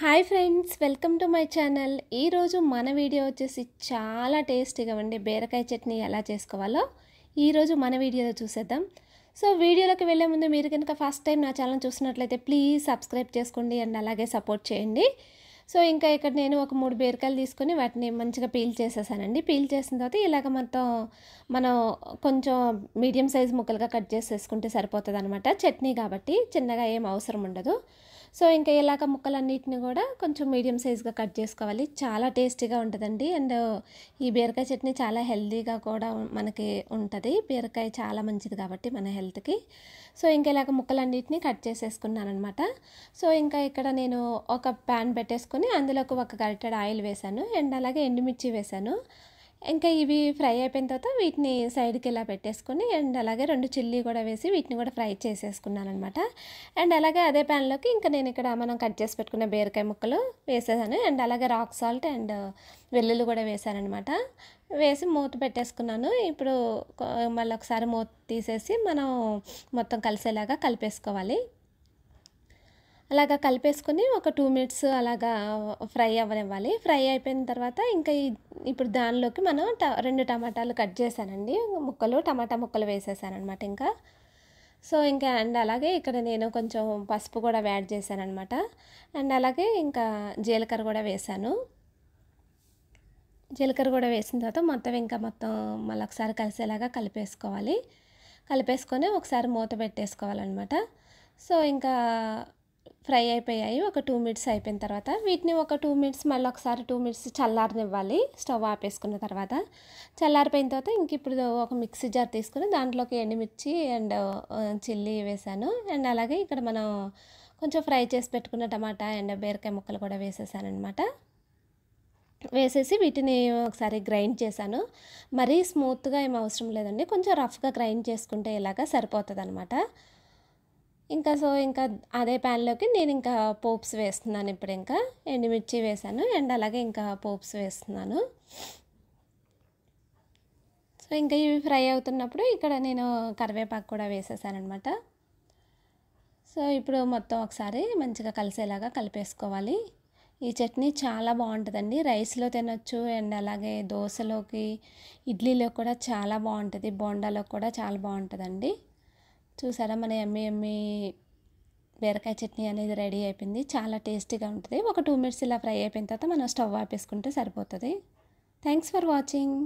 hi friends welcome to my channel ఈరోజు మన video వచ్చేసి చాలా టేస్టీగా ఉండే బీరకాయ చట్నీ ఎలా చేసుకోవాలో ఈరోజు మన వీడియోలో చూసేద్దాం సో వీడియోలోకి వెళ్ళే ముందు మీరు కనుక ఫస్ట్ టైం నా ఛానల్ చూసినట్లయితే ప్లీజ్ సబ్స్క్రైబ్ చేసుకోండి అండ్ అలాగే సపోర్ట్ చేయండి సో ఇంకా ఇక్కడ నేను ఒక మూడు బీరకాయలు తీసుకొని వాటిని మంచిగా పీల్ చేసేసానండి పీల్ చేసిన తర్వాత ఇలాగ మొత్తం మనం కొంచెం మీడియం సైజ్ ముక్కలుగా కట్ చేసేసుకుంటే సరిపోతుంది చట్నీ కాబట్టి చిన్నగా ఏం అవసరం ఉండదు సో ఇంకా ఇలాగ ముక్కలన్నిటిని కూడా కొంచెం మీడియం సైజ్గా కట్ చేసుకోవాలి చాలా టేస్టీగా ఉంటుందండి అండ్ ఈ బీరకాయ చట్నీ చాలా హెల్తీగా కూడా మనకి ఉంటుంది బీరకాయ చాలా మంచిది కాబట్టి మన హెల్త్కి సో ఇంకా ఇలాగ ముక్కలన్నిటిని కట్ చేసేసుకున్నాను అనమాట సో ఇంకా ఇక్కడ నేను ఒక ప్యాన్ పెట్టేసుకొని అందులోకి ఒక గరిటెడ్ ఆయిల్ వేశాను అండ్ అలాగే ఎండుమిర్చి వేశాను ఇంకా ఇవి ఫ్రై అయిపోయిన తర్వాత వీటిని సైడ్కి ఇలా పెట్టేసుకుని అండ్ అలాగే రెండు చిల్లీ కూడా వేసి వీటిని కూడా ఫ్రై చేసేసుకున్నాను అనమాట అండ్ అలాగే అదే ప్యాన్లోకి ఇంకా నేను ఇక్కడ మనం కట్ చేసి పెట్టుకున్న బీరకాయ ముక్కలు వేసేసాను అండ్ అలాగే రాక్ సాల్ట్ అండ్ వెల్లుల్లి కూడా వేసానమాట వేసి మూత పెట్టేసుకున్నాను ఇప్పుడు మళ్ళీ ఒకసారి మూత తీసేసి మనం మొత్తం కలిసేలాగా కలిపేసుకోవాలి అలాగా కలిపేసుకుని ఒక టూ మినిట్స్ అలాగా ఫ్రై అవ్వనివ్వాలి ఫ్రై అయిపోయిన తర్వాత ఇంకా ఈ ఇప్పుడు దానిలోకి మనం ట రెండు టమాటాలు కట్ చేశానండి ముక్కలు టమాటా ముక్కలు వేసేసానమాట ఇంకా సో ఇంకా అండ్ అలాగే ఇక్కడ నేను కొంచెం పసుపు కూడా యాడ్ చేశానమాట అండ్ అలాగే ఇంకా జీలకర్ర కూడా వేశాను జీలకర్ర కూడా వేసిన తర్వాత మొత్తం ఇంకా మొత్తం మళ్ళీ ఒకసారి కలిసేలాగా కలిపేసుకోవాలి కలిపేసుకొని ఒకసారి మూత పెట్టేసుకోవాలన్నమాట సో ఇంకా ఫ్రై అయిపోయాయి ఒక టూ మినిట్స్ అయిపోయిన తర్వాత వీటిని ఒక టూ మినిట్స్ మళ్ళీ ఒకసారి టూ మినిట్స్ చల్లారనివ్వాలి స్టవ్ ఆపేసుకున్న తర్వాత చల్లారిపోయిన తర్వాత ఇంక ఇప్పుడు ఒక మిక్సీ జార్ తీసుకుని దాంట్లోకి ఎండుమిర్చి అండ్ చిల్లీ వేసాను అండ్ అలాగే ఇక్కడ మనం కొంచెం ఫ్రై చేసి పెట్టుకున్న టమాటా అండ్ బీరకాయ ముక్కలు కూడా వేసేసాను అనమాట వేసేసి వీటిని ఒకసారి గ్రైండ్ చేశాను మరీ స్మూత్గా ఏం అవసరం లేదండి కొంచెం రఫ్గా గ్రైండ్ చేసుకుంటే ఇలాగా సరిపోతుంది అనమాట ఇంకా సో ఇంకా అదే ప్యాన్లోకి నేను ఇంకా పోప్స్ వేస్తున్నాను ఇప్పుడు ఇంకా ఎండుమిర్చి వేసాను అండ్ అలాగే ఇంకా పోప్స్ వేస్తున్నాను సో ఇంకా ఇవి ఫ్రై అవుతున్నప్పుడు ఇక్కడ నేను కరివేపాకు కూడా వేసేసాను అనమాట సో ఇప్పుడు మొత్తం ఒకసారి మంచిగా కలిసేలాగా కలిపేసుకోవాలి ఈ చట్నీ చాలా బాగుంటుందండి రైస్లో తినొచ్చు అండ్ అలాగే దోశలోకి ఇడ్లీలో కూడా చాలా బాగుంటుంది బోండాలో కూడా చాలా బాగుంటుందండి చూసారా మన ఎమ్మీ ఎమ్మీ బీరకాయ చట్నీ అనేది రెడీ అయిపోయింది చాలా టేస్టీగా ఉంటుంది ఒక టూ మినిట్స్ ఇలా ఫ్రై అయిపోయిన తర్వాత మనం స్టవ్ ఆపేసుకుంటే సరిపోతుంది థ్యాంక్స్ ఫర్ వాచింగ్